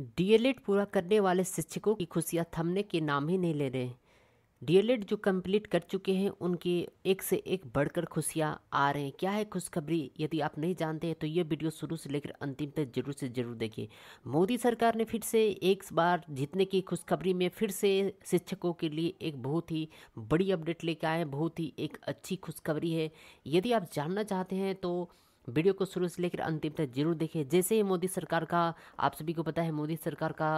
DElEd पूरा करने वाले शिक्षकों की खुशियाँ थमने के नाम ही नहीं ले रहे डीएलएड जो कंप्लीट कर चुके हैं उनके एक से एक बढ़कर खुशियाँ आ रहे हैं क्या है खुशखबरी यदि आप नहीं जानते हैं तो ये वीडियो शुरू से लेकर अंतिम तक जरूर से जरूर देखिए मोदी सरकार ने फिर से एक बार जीतने की खुशखबरी में फिर से शिक्षकों के लिए एक बहुत ही बड़ी अपडेट लेकर आए बहुत ही एक अच्छी खुशखबरी है यदि आप जानना चाहते हैं तो वीडियो को शुरू से लेकर अंतिम तक जरूर देखें जैसे ही मोदी सरकार का आप सभी को पता है मोदी सरकार का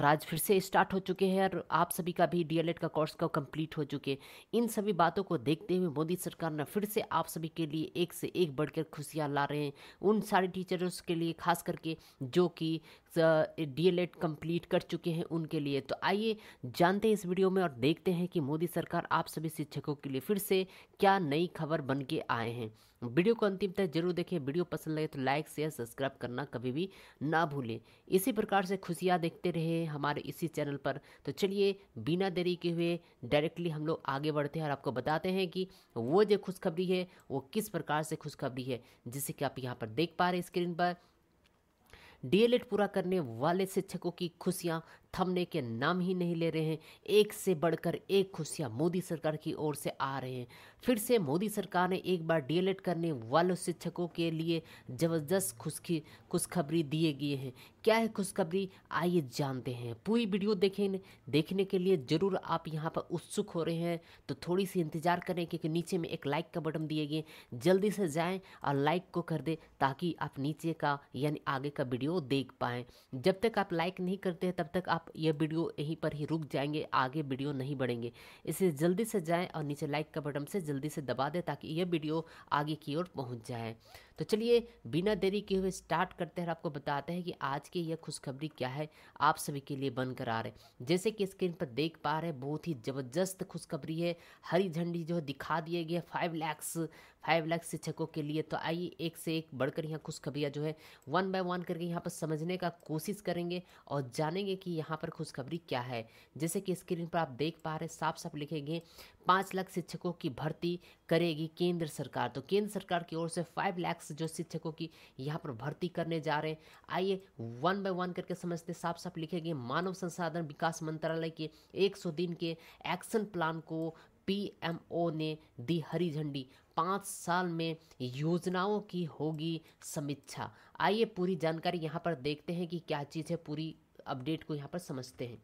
राज फिर से स्टार्ट हो चुके हैं और आप सभी का भी डीएलएड का कोर्स का कंप्लीट हो चुके इन सभी बातों को देखते हुए मोदी सरकार ने फिर से आप सभी के लिए एक से एक बढ़कर खुशियाँ ला रहे हैं उन सारे टीचर्स के लिए खास करके जो कि डी एल कंप्लीट कर चुके हैं उनके लिए तो आइए जानते हैं इस वीडियो में और देखते हैं कि मोदी सरकार आप सभी शिक्षकों के लिए फिर से क्या नई खबर बन के आए हैं वीडियो को अंतिम अंतिम है जरूर देखें वीडियो पसंद लगे तो लाइक शेयर सब्सक्राइब करना कभी भी ना भूलें इसी प्रकार से खुशियाँ देखते रहे हमारे इसी चैनल पर तो चलिए बिना देरी के हुए डायरेक्टली हम लोग आगे बढ़ते हैं और आपको बताते हैं कि वो जो खुशखबरी है वो किस प्रकार से खुशखबरी है जिसे कि आप यहाँ पर देख पा रहे स्क्रीन पर डीएलएड पूरा करने वाले शिक्षकों की खुशियां थमने के नाम ही नहीं ले रहे हैं एक से बढ़कर एक खुशियाँ मोदी सरकार की ओर से आ रहे हैं फिर से मोदी सरकार ने एक बार डीएलएड करने वालों शिक्षकों के लिए ज़बरदस्त खुशखी खुशखबरी दिए गए हैं क्या है खुशखबरी आइए जानते हैं पूरी वीडियो देखें देखने के लिए ज़रूर आप यहाँ पर उत्सुक हो रहे हैं तो थोड़ी सी इंतज़ार करें क्योंकि नीचे में एक लाइक का बटन दिए गए जल्दी से जाएं और लाइक को कर दें ताकि आप नीचे का यानी आगे का वीडियो देख पाएँ जब तक आप लाइक नहीं करते हैं तब तक आप आप ये वीडियो यहीं पर ही रुक जाएंगे आगे वीडियो नहीं बढ़ेंगे इसे जल्दी से जाएं और नीचे लाइक का बटन से जल्दी से दबा दें ताकि ये वीडियो आगे की ओर पहुंच जाए तो चलिए बिना देरी किए हुए स्टार्ट करते हैं आपको बताते हैं कि आज की यह खुशखबरी क्या है आप सभी के लिए बनकर आ रहे जैसे कि स्क्रीन पर देख पा रहे बहुत ही ज़बरदस्त खुशखबरी है हरी झंडी जो दिखा दिए गए फाइव लैक्स फाइव लैक्स शिक्षकों के लिए तो आइए एक से एक बढ़कर यहाँ खुशखबरियाँ जो है वन बाय वन करके यहाँ पर समझने का कोशिश करेंगे और जानेंगे कि यहाँ पर खुशखबरी क्या है जैसे कि स्क्रीन पर आप देख पा रहे साफ साफ लिखेंगे पाँच लाख शिक्षकों की भर्ती करेगी केंद्र सरकार तो केंद्र सरकार की ओर से फाइव लैक्स जो शिक्षकों की यहाँ पर भर्ती करने जा रहे हैं आइए वन बाय वन करके समझते साफ साफ लिखेगी मानव संसाधन विकास मंत्रालय के 100 दिन के एक्शन प्लान को पीएमओ ने दी हरी झंडी पाँच साल में योजनाओं की होगी समीक्षा आइए पूरी जानकारी यहाँ पर देखते हैं कि क्या चीज़ है पूरी अपडेट को यहाँ पर समझते हैं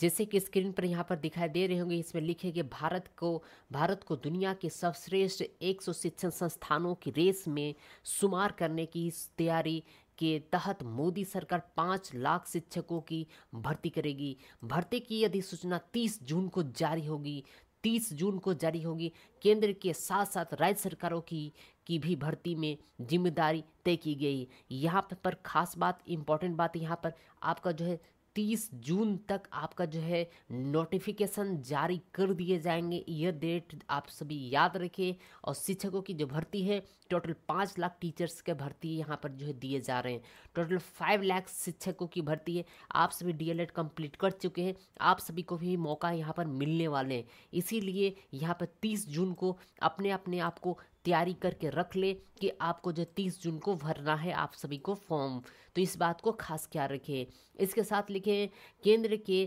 जैसे कि स्क्रीन पर यहाँ पर दिखाई दे रहे होंगे इसमें लिखे लिखेंगे भारत को भारत को दुनिया के सर्वश्रेष्ठ सौ शिक्षण संस्थानों की रेस में शुमार करने की तैयारी के तहत मोदी सरकार पाँच लाख शिक्षकों की भर्ती करेगी भर्ती की अधिसूचना तीस जून को जारी होगी तीस जून को जारी होगी केंद्र के साथ साथ राज्य सरकारों की की भी भर्ती में जिम्मेदारी तय की गई यहाँ पर खास बात इम्पॉर्टेंट बात यहाँ पर आपका जो है तीस जून तक आपका जो है नोटिफिकेशन जारी कर दिए जाएंगे यह डेट आप सभी याद रखें और शिक्षकों की जो भर्ती है टोटल पाँच लाख टीचर्स के भर्ती यहाँ पर जो है दिए जा रहे हैं टोटल फाइव लाख शिक्षकों की भर्ती है आप सभी डीएलएड कंप्लीट कर चुके हैं आप सभी को भी मौका यहाँ पर मिलने वाले हैं इसीलिए यहाँ पर तीस जून को अपने अपने आप को तैयारी करके रख ले कि आपको जो तीस जून को भरना है आप सभी को फॉर्म तो इस बात को खास ख्याल रखें इसके साथ लिखें केंद्र के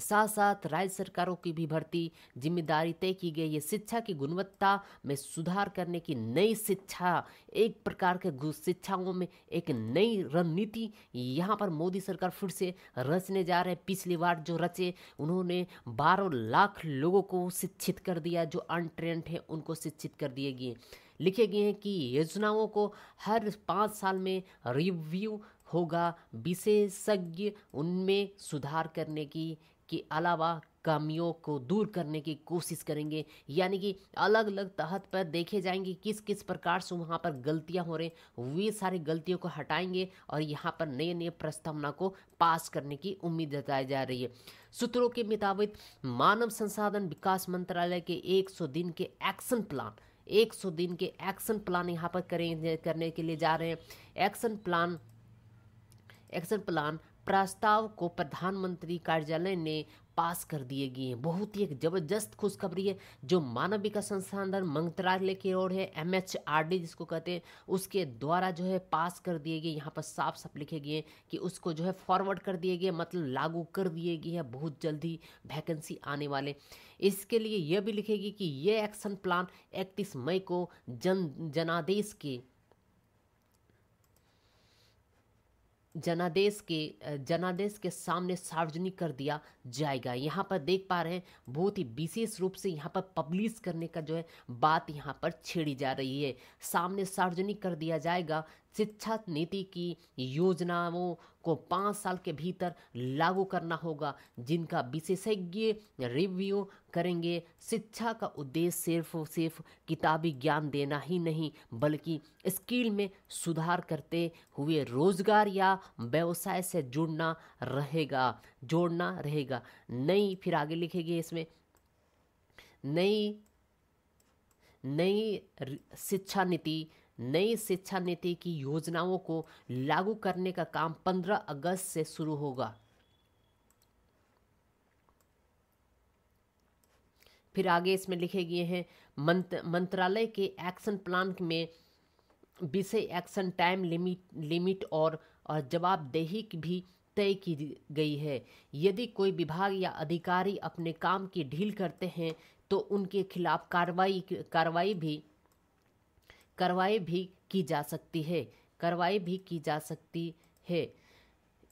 साथ साथ राज्य सरकारों की भी भर्ती जिम्मेदारी तय की गई है शिक्षा की गुणवत्ता में सुधार करने की नई शिक्षा एक प्रकार के शिक्षाओं में एक नई रणनीति यहाँ पर मोदी सरकार फिर से रचने जा रहे हैं पिछली बार जो रचे उन्होंने बारह लाख लोगों को शिक्षित कर दिया जो अनट्रेंड हैं उनको शिक्षित कर दिए गए लिखे गए हैं कि योजनाओं को हर पाँच साल में रिव्यू होगा विशेषज्ञ उनमें सुधार करने की के अलावा कमियों को दूर करने की कोशिश करेंगे यानी कि अलग अलग तहत पर देखे जाएंगे किस किस प्रकार से वहाँ पर गलतियाँ हो रही वे सारी गलतियों को हटाएंगे और यहाँ पर नए नए प्रस्तावना को पास करने की उम्मीद जताई जा रही है सूत्रों के मुताबिक मानव संसाधन विकास मंत्रालय के 100 दिन के एक्शन प्लान 100 दिन के एक्शन प्लान यहाँ पर करें करने के लिए जा रहे हैं एक्शन प्लान एक्शन प्लान प्रस्ताव को प्रधानमंत्री कार्यालय ने पास कर दिए गए हैं बहुत ही एक ज़बरदस्त खुशखबरी है जो मानव विकास संसाधन मंत्रालय की ओर है एम एच आर डी जिसको कहते हैं उसके द्वारा जो है पास कर दिए गए यहाँ पर साफ साफ लिखे गए हैं कि उसको जो है फॉरवर्ड कर दिए गए मतलब लागू कर दिए गए हैं बहुत जल्दी वैकेंसी आने वाले इसके लिए यह भी लिखेगी कि ये एक्शन प्लान इकतीस मई को जन जनादेश के जनादेश के जनादेश के सामने सार्वजनिक कर दिया जाएगा यहाँ पर देख पा रहे हैं बहुत ही विशेष रूप से यहाँ पर पब्लिश करने का जो है बात यहाँ पर छेड़ी जा रही है सामने सार्वजनिक कर दिया जाएगा शिक्षा नीति की योजनाओं को पाँच साल के भीतर लागू करना होगा जिनका विशेषज्ञ रिव्यू करेंगे शिक्षा का उद्देश्य सिर्फ सिर्फ किताबी ज्ञान देना ही नहीं बल्कि स्किल में सुधार करते हुए रोजगार या व्यवसाय से जुड़ना रहेगा जोड़ना रहेगा नई फिर आगे लिखेंगे इसमें नई नई शिक्षा नीति नई शिक्षा नीति की योजनाओं को लागू करने का काम 15 अगस्त से शुरू होगा फिर आगे इसमें लिखे गए हैं मंत, मंत्रालय के एक्शन प्लान में विषय एक्शन टाइम लिमिट लिमिट और, और जवाबदेही भी तय की गई है यदि कोई विभाग या अधिकारी अपने काम की ढील करते हैं तो उनके खिलाफ कार्रवाई कार्रवाई भी कार्रवाई भी की जा सकती है कार्रवाई भी की जा सकती है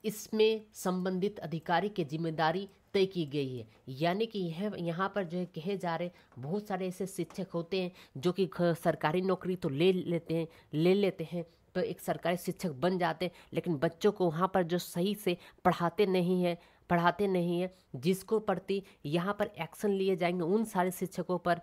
इसमें संबंधित अधिकारी की जिम्मेदारी तय की गई है यानी कि यह यहाँ पर जो है कहे जा रहे बहुत सारे ऐसे शिक्षक होते हैं जो कि सरकारी नौकरी तो ले लेते हैं ले लेते हैं तो एक सरकारी शिक्षक बन जाते हैं लेकिन बच्चों को वहाँ पर जो सही से पढ़ाते नहीं है पढ़ाते नहीं है जिसको प्रति यहाँ पर एक्शन लिए जाएंगे उन सारे शिक्षकों पर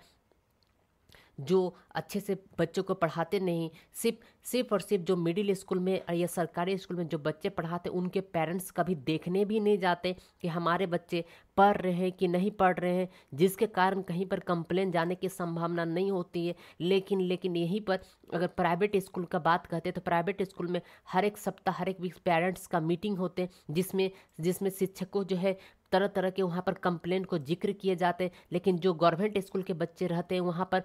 जो अच्छे से बच्चों को पढ़ाते नहीं सिर्फ सिर्फ और सिर्फ जो मिडिल स्कूल में या सरकारी स्कूल में जो बच्चे पढ़ाते उनके पेरेंट्स कभी देखने भी नहीं जाते कि हमारे बच्चे पढ़ रहे हैं कि नहीं पढ़ रहे हैं जिसके कारण कहीं पर कंप्लेन जाने की संभावना नहीं होती है लेकिन लेकिन यहीं पर अगर प्राइवेट स्कूल का बात कहते हैं तो प्राइवेट स्कूल में हर एक सप्ताह हर एक वीक पेरेंट्स का मीटिंग होते हैं जिसमें जिसमें शिक्षकों जो है तरह तरह के वहाँ पर कंप्लेंट को जिक्र किए जाते हैं लेकिन जो गवर्नमेंट स्कूल के बच्चे रहते हैं वहाँ पर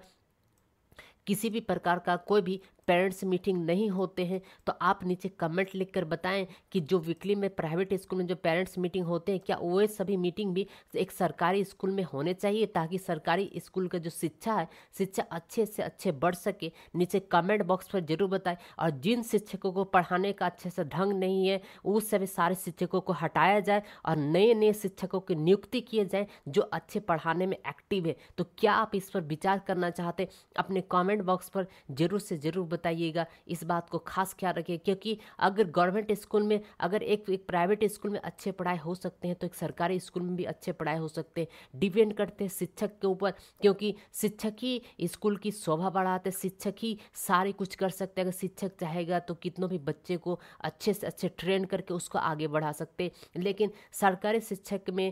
किसी भी प्रकार का कोई भी पेरेंट्स मीटिंग नहीं होते हैं तो आप नीचे कमेंट लिख कर बताएं कि जो वीकली में प्राइवेट स्कूल में जो पेरेंट्स मीटिंग होते हैं क्या वो सभी मीटिंग भी एक सरकारी स्कूल में होने चाहिए ताकि सरकारी स्कूल का जो शिक्षा है शिक्षा अच्छे से अच्छे बढ़ सके नीचे कमेंट बॉक्स पर जरूर बताएं और जिन शिक्षकों को पढ़ाने का अच्छे से ढंग नहीं है उस सभी सारे शिक्षकों को हटाया जाए और नए नए शिक्षकों की नियुक्ति किए जाए जो अच्छे पढ़ाने में एक्टिव है तो क्या आप इस पर विचार करना चाहते अपने कॉमेंट बॉक्स पर जरूर से जरूर बताइएगा इस बात को खास ख्याल रखिए क्योंकि अगर गवर्नमेंट स्कूल में अगर एक एक प्राइवेट स्कूल में अच्छे पढ़ाई हो सकते हैं तो एक सरकारी स्कूल में भी अच्छे पढ़ाई हो सकते हैं डिपेंड करते हैं शिक्षक के ऊपर क्योंकि शिक्षक ही स्कूल की शोभा बढ़ाते हैं शिक्षक ही सारे कुछ कर सकते हैं अगर शिक्षक चाहेगा तो कितनों भी बच्चे को अच्छे से अच्छे ट्रेन करके उसको आगे बढ़ा सकते लेकिन सरकारी शिक्षक में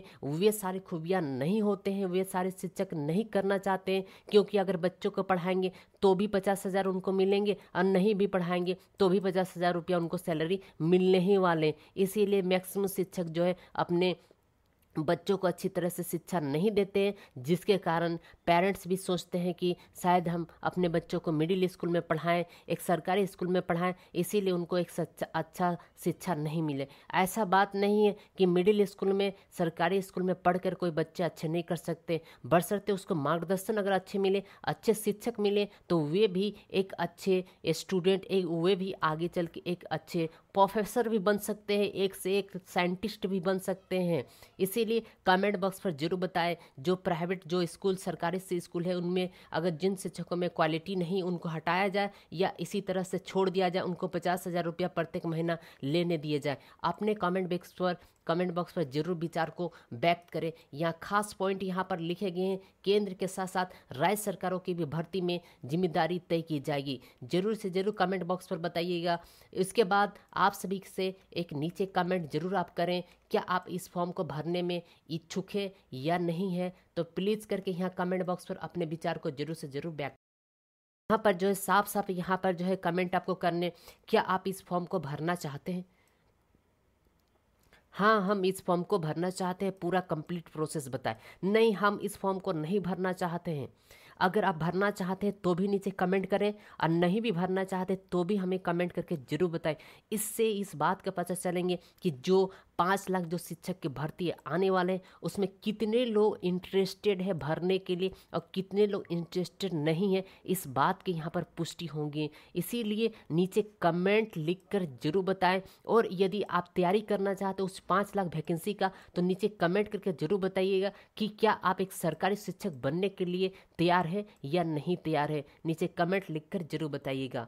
वे सारी खूबियाँ नहीं होते हैं वे सारे शिक्षक नहीं करना चाहते हैं क्योंकि अगर बच्चों को पढ़ाएंगे तो भी पचास हज़ार उनको मिलेंगे और नहीं भी पढ़ाएंगे तो भी पचास हज़ार रुपया उनको सैलरी मिलने ही वाले इसीलिए मैक्सिमम शिक्षक जो है अपने बच्चों को अच्छी तरह से शिक्षा नहीं देते जिसके कारण पेरेंट्स भी सोचते हैं कि शायद हम अपने बच्चों को मिडिल स्कूल में पढ़ाएं एक सरकारी स्कूल में पढ़ाएं इसीलिए उनको एक सच्चा अच्छा शिक्षा नहीं मिले ऐसा बात नहीं है कि मिडिल स्कूल में सरकारी स्कूल में पढ़कर कोई बच्चे अच्छे नहीं कर सकते बशर्ते उसको मार्गदर्शन अगर अच्छे मिले अच्छे शिक्षक मिले तो वे भी एक अच्छे स्टूडेंट एक वे भी आगे चल के एक अच्छे प्रोफेसर भी बन सकते हैं एक से एक साइंटिस्ट भी बन सकते हैं इसी लिए कमेंट बॉक्स पर जरूर बताएं जो प्राइवेट जो स्कूल सरकारी से स्कूल है उनमें अगर जिन शिक्षकों में क्वालिटी नहीं उनको हटाया जाए या इसी तरह से छोड़ दिया जाए उनको पचास हज़ार रुपया प्रत्येक महीना लेने दिए जाए अपने कमेंट बॉक्स पर कमेंट बॉक्स पर जरूर विचार को व्यक्त करें यहाँ खास पॉइंट यहाँ पर लिखे गए हैं केंद्र के साथ साथ राज्य सरकारों की भी भर्ती में जिम्मेदारी तय की जाएगी जरूर से जरूर कमेंट बॉक्स पर बताइएगा इसके बाद आप सभी से एक नीचे कमेंट जरूर आप करें क्या आप इस फॉर्म को भरने में इच्छुक है या नहीं है तो प्लीज़ करके यहाँ कमेंट बॉक्स पर अपने विचार को जरूर से जरूर व्यक्त यहाँ पर जो है साफ साफ यहाँ पर जो है कमेंट आपको करने क्या आप इस फॉर्म को भरना चाहते हैं हाँ हम इस फॉर्म को भरना चाहते हैं पूरा कंप्लीट प्रोसेस बताएं नहीं हम इस फॉर्म को नहीं भरना चाहते हैं अगर आप भरना चाहते हैं तो भी नीचे कमेंट करें और नहीं भी भरना चाहते तो भी हमें कमेंट करके ज़रूर बताएं इससे इस बात का पता चलेंगे कि जो पाँच लाख जो शिक्षक की भर्ती आने वाले हैं उसमें कितने लोग इंटरेस्टेड है भरने के लिए और कितने लोग इंटरेस्टेड नहीं है इस बात की यहाँ पर पुष्टि होंगी इसीलिए नीचे कमेंट लिख कर जरूर बताएं और यदि आप तैयारी करना चाहते हो उस पाँच लाख वैकेंसी का तो नीचे कमेंट करके ज़रूर बताइएगा कि क्या आप एक सरकारी शिक्षक बनने के लिए तैयार है या नहीं तैयार है नीचे कमेंट लिखकर जरूर बताइएगा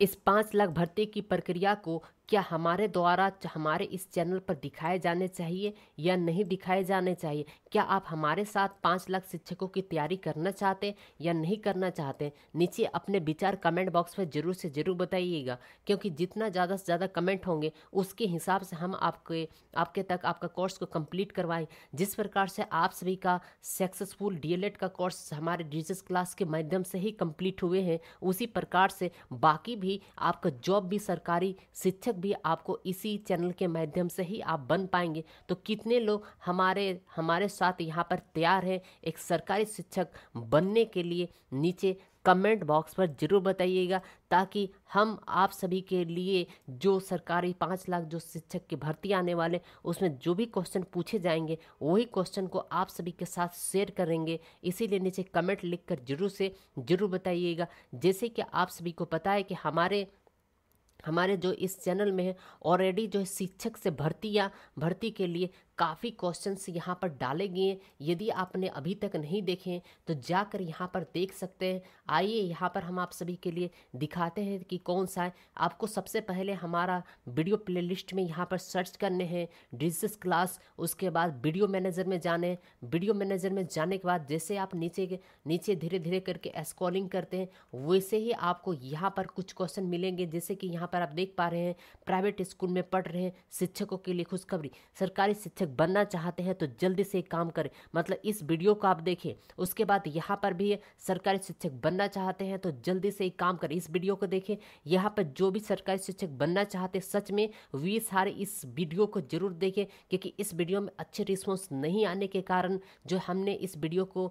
इस पाँच लाख भर्ती की प्रक्रिया को क्या हमारे द्वारा हमारे इस चैनल पर दिखाए जाने चाहिए या नहीं दिखाए जाने चाहिए क्या आप हमारे साथ पाँच लाख शिक्षकों की तैयारी करना चाहते या नहीं करना चाहते नीचे अपने विचार कमेंट बॉक्स में ज़रूर से ज़रूर बताइएगा क्योंकि जितना ज़्यादा से ज़्यादा कमेंट होंगे उसके हिसाब से हम आपके आपके तक आपका कोर्स को कम्प्लीट करवाएं जिस प्रकार से आप सभी का सक्सेसफुल डी का कोर्स हमारे डिजिटल क्लास के माध्यम से ही कम्प्लीट हुए हैं उसी प्रकार से बाकी भी आपका जॉब भी सरकारी शिक्षक भी आपको इसी चैनल के माध्यम से ही आप बन पाएंगे तो कितने लोग हमारे हमारे साथ यहाँ पर तैयार हैं एक सरकारी शिक्षक बनने के लिए नीचे कमेंट बॉक्स पर ज़रूर बताइएगा ताकि हम आप सभी के लिए जो सरकारी पाँच लाख जो शिक्षक की भर्ती आने वाले उसमें जो भी क्वेश्चन पूछे जाएंगे वही क्वेश्चन को आप सभी के साथ शेयर करेंगे इसीलिए नीचे कमेंट लिखकर जरूर से ज़रूर बताइएगा जैसे कि आप सभी को पता है कि हमारे हमारे जो इस चैनल में है ऑलरेडी जो है शिक्षक से भर्ती या भर्ती के लिए काफ़ी क्वेश्चंस यहाँ पर डाले गए यदि आपने अभी तक नहीं देखे तो जाकर यहाँ पर देख सकते हैं आइए यहाँ पर हम आप सभी के लिए दिखाते हैं कि कौन सा है आपको सबसे पहले हमारा वीडियो प्लेलिस्ट में यहाँ पर सर्च करने हैं डिजिस क्लास उसके बाद वीडियो मैनेजर में जाने वीडियो मैनेजर में जाने के बाद जैसे आप नीचे नीचे धीरे धीरे करके स्कॉलिंग करते हैं वैसे ही आपको यहाँ पर कुछ क्वेश्चन मिलेंगे जैसे कि यहाँ पर आप देख पा रहे हैं प्राइवेट स्कूल में पढ़ रहे हैं शिक्षकों के लिए खुशखबरी सरकारी शिक्षक शिक्षक बनना चाहते हैं तो जल्दी से काम करें मतलब इस वीडियो को आप देखें उसके बाद यहाँ पर भी सरकारी शिक्षक बनना चाहते हैं तो जल्दी से काम करें इस वीडियो को देखें यहाँ पर जो भी सरकारी शिक्षक बनना चाहते सच में वे सारे इस वीडियो को जरूर देखें क्योंकि इस वीडियो में अच्छे रिस्पॉन्स नहीं आने के कारण जो हमने इस वीडियो को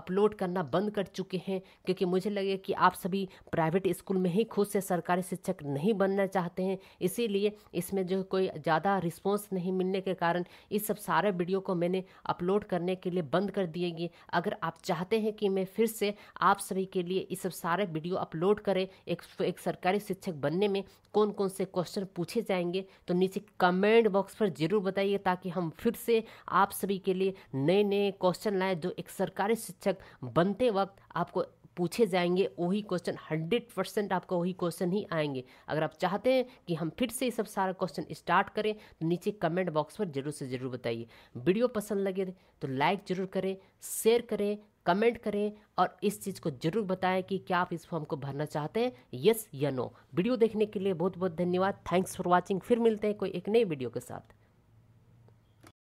अपलोड करना बंद कर चुके हैं क्योंकि मुझे लगे कि आप सभी प्राइवेट स्कूल में ही खुद से सरकारी शिक्षक नहीं बनना चाहते हैं इसीलिए इसमें जो कोई ज़्यादा रिस्पॉन्स नहीं मिलने के कारण कारण इस सब सारे वीडियो को मैंने अपलोड करने के लिए बंद कर दिएगी अगर आप चाहते हैं कि मैं फिर से आप सभी के लिए इस सब सारे वीडियो अपलोड करें एक, एक सरकारी शिक्षक बनने में कौन कौन से क्वेश्चन पूछे जाएंगे तो नीचे कमेंट बॉक्स पर ज़रूर बताइए ताकि हम फिर से आप सभी के लिए नए नए क्वेश्चन लाएँ जो एक सरकारी शिक्षक बनते वक्त आपको पूछे जाएंगे वही क्वेश्चन हंड्रेड परसेंट आपका वही क्वेश्चन ही आएंगे अगर आप चाहते हैं कि हम फिर से ये सब सारा क्वेश्चन स्टार्ट करें तो नीचे कमेंट बॉक्स पर जरूर से ज़रूर बताइए वीडियो पसंद लगे तो लाइक ज़रूर करें शेयर करें कमेंट करें और इस चीज़ को जरूर बताएं कि क्या आप इस फॉर्म को भरना चाहते हैं यस या नो वीडियो देखने के लिए बहुत बहुत धन्यवाद थैंक्स फॉर वॉचिंग फिर मिलते हैं कोई एक नई वीडियो के साथ